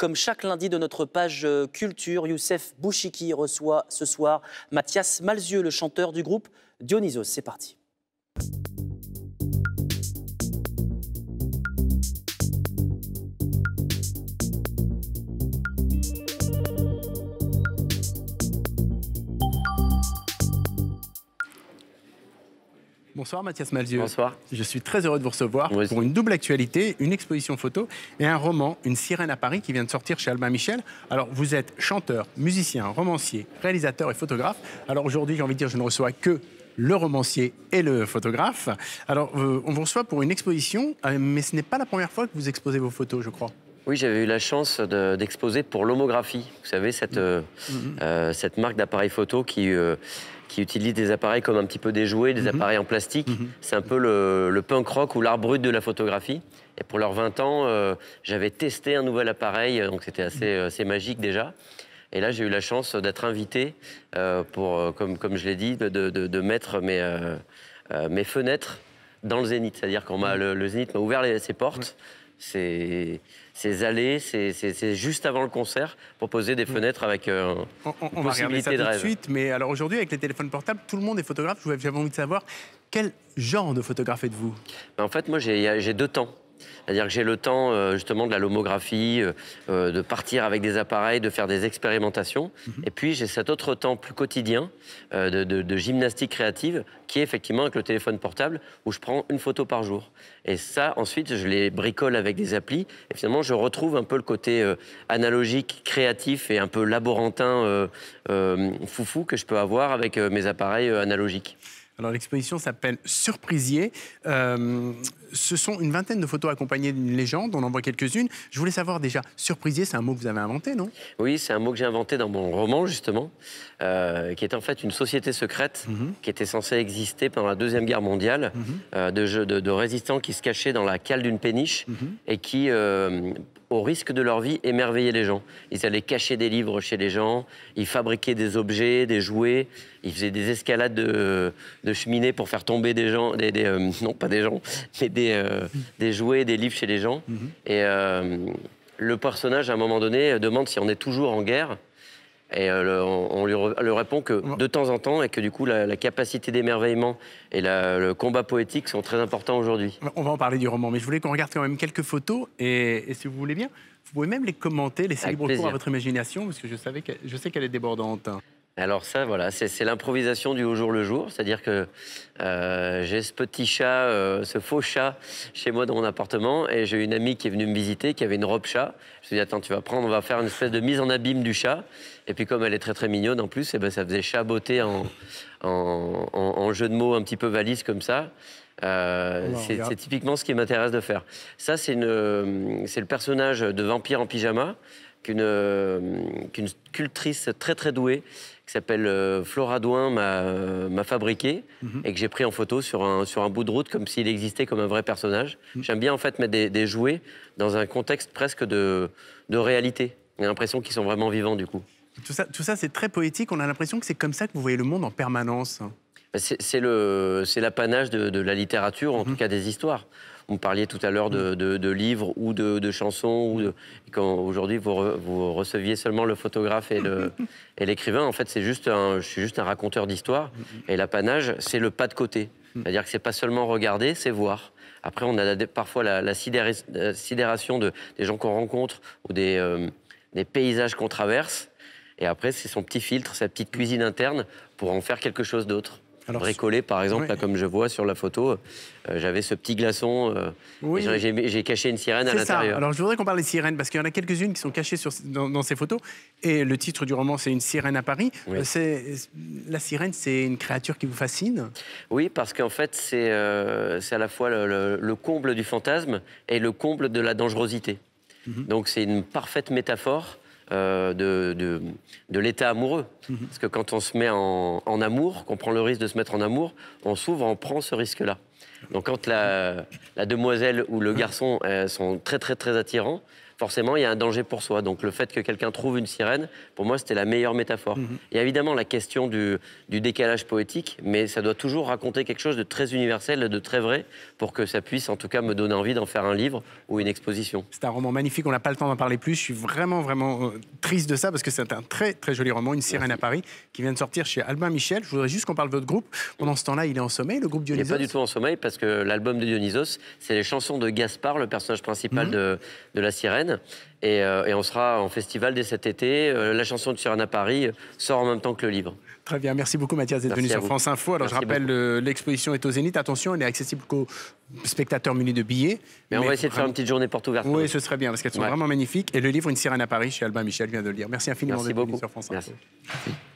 Comme chaque lundi de notre page euh, culture, Youssef Bouchiki reçoit ce soir Mathias Malzieux, le chanteur du groupe Dionysos. C'est parti. Bonsoir Mathias Malzieu. Bonsoir. Je suis très heureux de vous recevoir pour une double actualité, une exposition photo et un roman, Une sirène à Paris, qui vient de sortir chez Albin Michel. Alors vous êtes chanteur, musicien, romancier, réalisateur et photographe. Alors aujourd'hui, j'ai envie de dire, je ne reçois que le romancier et le photographe. Alors euh, on vous reçoit pour une exposition, euh, mais ce n'est pas la première fois que vous exposez vos photos, je crois. Oui, j'avais eu la chance d'exposer pour l'homographie. Vous savez, cette, mm. euh, mm-hmm. cette marque d'appareil photo qui qui utilisent des appareils comme un petit peu des jouets, des mhm. appareils en plastique. Mhm. C'est un peu le, punk rock ou l'art brut de la photographie. Et pour leurs 20 ans, euh, j'avais testé un nouvel appareil, euh, donc c'était assez, euh, assez magique déjà. Et là, j'ai eu la chance d'être invité pour, comme, comme je l'ai dit, de, de, mettre mes, mes fenêtres dans le zénith. C'est-à-dire que mhm. le, le, zénith m'a ouvert les, ses portes. C'est ces allées, c'est juste avant le concert, pour poser des mm. fenêtres avec un euh, on, on va regarder ça tout de suite, mais alors aujourd'hui, avec les téléphones portables, tout le monde est photographe. J'avais envie de savoir quel genre de photographe êtes-vous ben, En fait, moi, j'ai deux temps. C'est-à-dire que j'ai le temps euh, justement de la lomographie, euh, euh, de partir avec des appareils, de faire des expérimentations. Mhm. Et puis j'ai cet autre temps plus quotidien de, de, gymnastique créative qui est effectivement avec le téléphone portable où je prends une photo par jour. Et ça, ensuite, je les bricole avec des applis. Et finalement, je retrouve un peu le côté analogique, créatif et un peu laborantin foufou que je peux avoir avec mes appareils analogiques. Alors l'exposition s'appelle Surprisier. Euh, ce sont une vingtaine de photos accompagnées d'une légende. On en voit quelques-unes. Je voulais savoir déjà, surprisier, c'est un mot que vous avez inventé, non Oui, c'est un mot que j'ai inventé dans mon roman, justement, euh, qui est en fait une société secrète mhm. qui était censée exister pendant la Deuxième Guerre mondiale, mhm. euh, de, de, résistants qui se cachaient dans la cale d'une péniche mhm. et qui au risque de leur vie, émerveillaient les gens. Ils allaient cacher des livres chez les gens, ils fabriquaient des objets, des jouets, ils faisaient des escalades de de cheminée pour faire tomber des gens, des, euh, non pas des gens, mais des, euh, des jouets, des livres chez les gens. Mhm. Et euh, le personnage, à un moment donné, demande si on est toujours en guerre. Et on, lui le répond que de temps en temps, et que du coup, la, capacité d'émerveillement et le combat poétique sont très importants aujourd'hui. On va en parler du roman, mais je voulais qu'on regarde quand même quelques photos, et, si vous voulez bien, vous pouvez même les commenter, les libre pour votre imagination, parce que je, savais que, je sais qu'elle est débordante. Alors ça, voilà, c'est l'improvisation du au jour le jour. C'est-à-dire que euh, j'ai ce petit chat, euh, ce faux chat, chez moi dans mon appartement, et j'ai une amie qui est venue me visiter, qui avait une robe chat. Je me suis dit, attends, tu vas prendre, on va faire une espèce de mise en abîme du chat. Et puis comme elle est très très mignonne en plus, et eh ben, ça faisait chat beauté en, jeu de mots un petit peu valise comme ça. Euh, c'est typiquement ce qui m'intéresse de faire. Ça, c'est le personnage de vampire en pyjama. Euh, qu'une sculptrice cultrice très très douée qui s'appelle euh, Flora Douin m'a euh, fabriqué mhm. et que j'ai pris en photo sur un, sur un bout de route comme s'il existait comme un vrai personnage. Mhm. J'aime bien en fait mettre des, jouets dans un contexte presque de, de réalité. On a l'impression qu'ils sont vraiment vivants du coup. Tout ça, tout ça c'est très poétique. On a l'impression que c'est comme ça que vous voyez le monde en permanence. Bah, c'est l'apanage de, de la littérature, en mhm. tout cas des histoires. Vous parliez tout à l'heure de, livres ou de, chansons. Ou quand aujourd'hui vous, receviez seulement le photographe et l'écrivain, en fait, c'est juste je suis juste un raconteur d'histoire. Et l'apanage, c'est le pas de côté. C'est-à-dire que c'est pas seulement regarder, c'est voir. Après, on a parfois la, sidération de, des gens qu'on rencontre ou des, euh, des paysages qu'on traverse. Et après, c'est son petit filtre, sa petite cuisine interne pour en faire quelque chose d'autre bricolé, par exemple, comme je vois sur la photo, euh, j'avais ce petit glaçon. Euh, j'ai caché une sirène à l'intérieur. Alors, je voudrais qu'on parle des sirènes, parce qu'il y en a quelques-unes qui sont cachées dans, ces photos. Et le titre du roman, c'est Une sirène à Paris. Euh, la sirène, c'est une créature qui vous fascine Oui, parce qu'en fait, c'est à la fois le comble du fantasme et le comble de la dangerosité. Mhm. Donc c'est une parfaite métaphore euh, de, de, l'état amoureux. Mhm. Parce que quand on se met en, amour, qu'on prend le risque de se mettre en amour, on s'ouvre, on prend ce risque-là. Donc quand la, demoiselle ou le garçon euh, sont très très très attirants, forcément, il y a un danger pour soi. Donc le fait que quelqu'un trouve une sirène, pour moi, c'était la meilleure métaphore. Mhm. Il y a évidemment la question du, décalage poétique, mais ça doit toujours raconter quelque chose de très universel, de très vrai, pour que ça puisse en tout cas me donner envie d'en faire un livre ou une exposition. C'est un roman magnifique, on n'a pas le temps d'en parler plus. Je suis vraiment, vraiment euh, triste de ça, parce que c'est un très, très joli roman, Une sirène à Paris, qui vient de sortir chez Albin Michel. Je voudrais juste qu'on parle de votre groupe. Pendant ce temps-là, il est en sommeil, le groupe Dionysos Il n'est pas du tout en sommeil, parce que l'album de Dionysos, c'est les chansons de Gaspard, le personnage principal mhm. de La sirène. Euh, et, on sera en festival dès cet été. Euh, la chanson de Sirène à Paris sort en même temps que le livre. Très bien, merci beaucoup Mathias d'être venu sur France Info. Alors je rappelle, euh, l'exposition est au Zénith. Attention, elle est accessible qu'aux spectateurs munis de billets. Mais, on va essayer de faire une petite journée porte ouverte. Oui, hein. ce serait bien parce qu'elles sont vraiment magnifiques. Et le livre Une sirène à Paris chez Albin Michel vient de le lire. Merci infiniment d'être venu sur France Info. Merci.